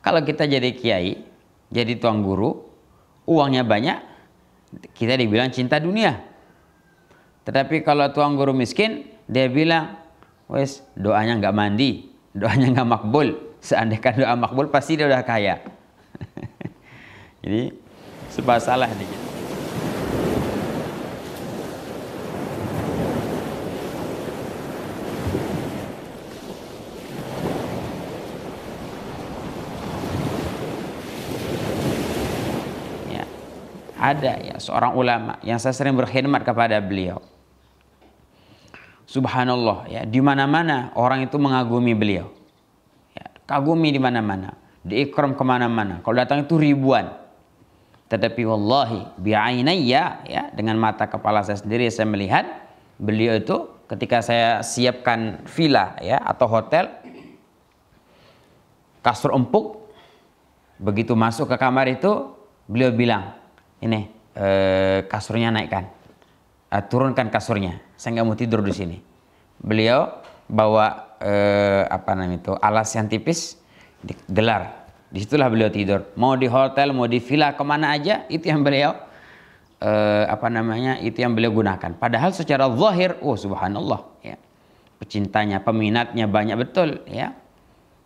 Kalau kita jadi kiai, jadi tuang guru, uangnya banyak, kita dibilang cinta dunia. Tetapi kalau tuang guru miskin, dia bilang, wes doanya nggak mandi, doanya nggak makbul. Seandainya doa makbul pasti dia udah kaya. Jadi sebuah salah dikit. Ada ya seorang ulama yang saya sering berkhidmat kepada beliau. Subhanallah ya, di mana-mana orang itu mengagumi beliau. Ya, kagumi di mana-mana, diikram kemana-mana. Kalau datang itu ribuan. Tetapi wallahi bi'ainayya ya, dengan mata kepala saya sendiri saya melihat beliau itu ketika saya siapkan villa ya atau hotel kasur empuk begitu masuk ke kamar itu beliau bilang ini uh, kasurnya naikkan, uh, eh, turunkan kasurnya. Saya nggak mau tidur di sini. Beliau bawa uh, apa namanya itu alas yang tipis, gelar. Disitulah beliau tidur. Mau di hotel, mau di villa, kemana aja itu yang beliau uh, apa namanya itu yang beliau gunakan. Padahal secara zahir, oh subhanallah, ya pecintanya, peminatnya banyak betul, ya.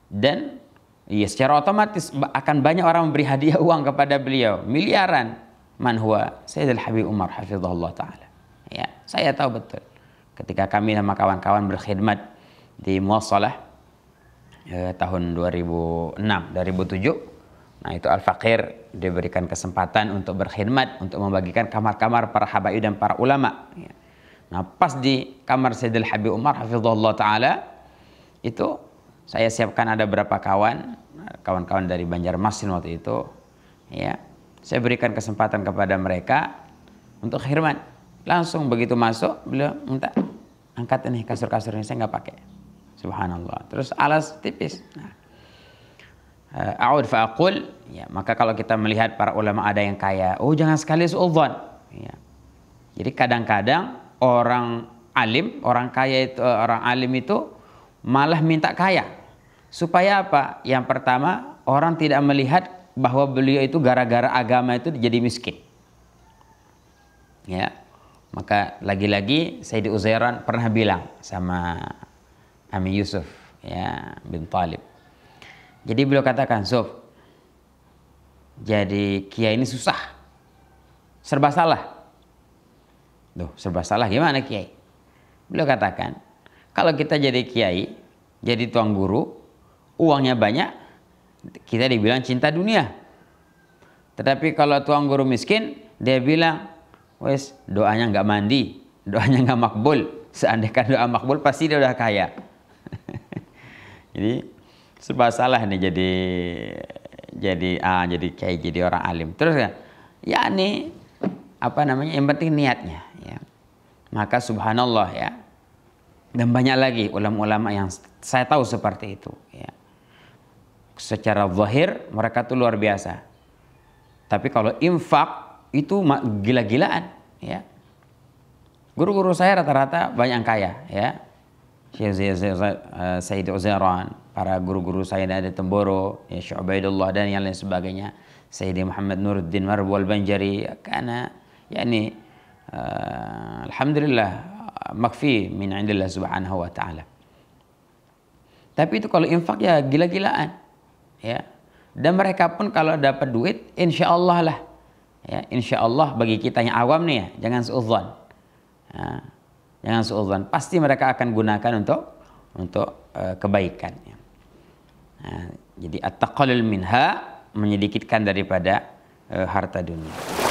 Dan ya secara otomatis akan banyak orang memberi hadiah uang kepada beliau, miliaran man huwa Sayyid Al-Habib Umar hafizahullah taala. Ya, saya tahu betul. Ketika kami sama kawan-kawan berkhidmat di Muassalah eh, tahun 2006, 2007. Nah, itu Al-Faqir diberikan kesempatan untuk berkhidmat untuk membagikan kamar-kamar para habaib dan para ulama. Ya. Nah, pas di kamar Sayyid Al-Habib Umar hafizahullah taala itu saya siapkan ada berapa kawan, kawan-kawan dari Banjarmasin waktu itu, ya, saya berikan kesempatan kepada mereka untuk khirman Langsung begitu masuk, beliau minta angkat ini kasur-kasur ini saya nggak pakai. Subhanallah. Terus alas tipis. Nah. Eh, faqul, Ya, maka kalau kita melihat para ulama ada yang kaya, oh jangan sekali suudzon. Ya. Jadi kadang-kadang orang alim, orang kaya itu eh, orang alim itu malah minta kaya. Supaya apa? Yang pertama, orang tidak melihat bahwa beliau itu gara-gara agama itu jadi miskin. Ya. Maka lagi-lagi Sayyid Uzairan pernah bilang sama Ami Yusuf ya bin Talib. Jadi beliau katakan, Sof, jadi Kia ini susah. Serba salah. Duh, serba salah gimana Kiai? Beliau katakan, kalau kita jadi Kiai, jadi tuang guru, uangnya banyak, kita dibilang cinta dunia. Tetapi kalau tuan guru miskin, dia bilang, wes doanya nggak mandi, doanya nggak makbul. Seandainya doa makbul pasti dia udah kaya. jadi serba salah nih jadi jadi ah jadi kayak jadi orang alim. Terus ya, ya nih apa namanya yang penting niatnya ya. Maka subhanallah ya. Dan banyak lagi ulama-ulama yang saya tahu seperti itu ya secara zahir mereka tuh luar biasa. Tapi kalau infak itu gila-gilaan ya. Guru-guru saya rata-rata banyak yang kaya ya. Syed eh, Uzairan, para guru-guru saya ada Temboro, ya Syubaidullah dan yang lain sebagainya. Sayyidi Muhammad Nuruddin Marwal banjari karena yakni uh, eh, alhamdulillah makfi min indillah subhanahu wa taala. Tapi itu kalau infak ya gila-gilaan ya dan mereka pun kalau dapat duit insya Allah lah ya insya Allah bagi kita yang awam nih ya jangan seuzon ya, jangan seuzon pasti mereka akan gunakan untuk untuk uh, kebaikan ya. nah, jadi at-taqallul minha menyedikitkan daripada uh, harta dunia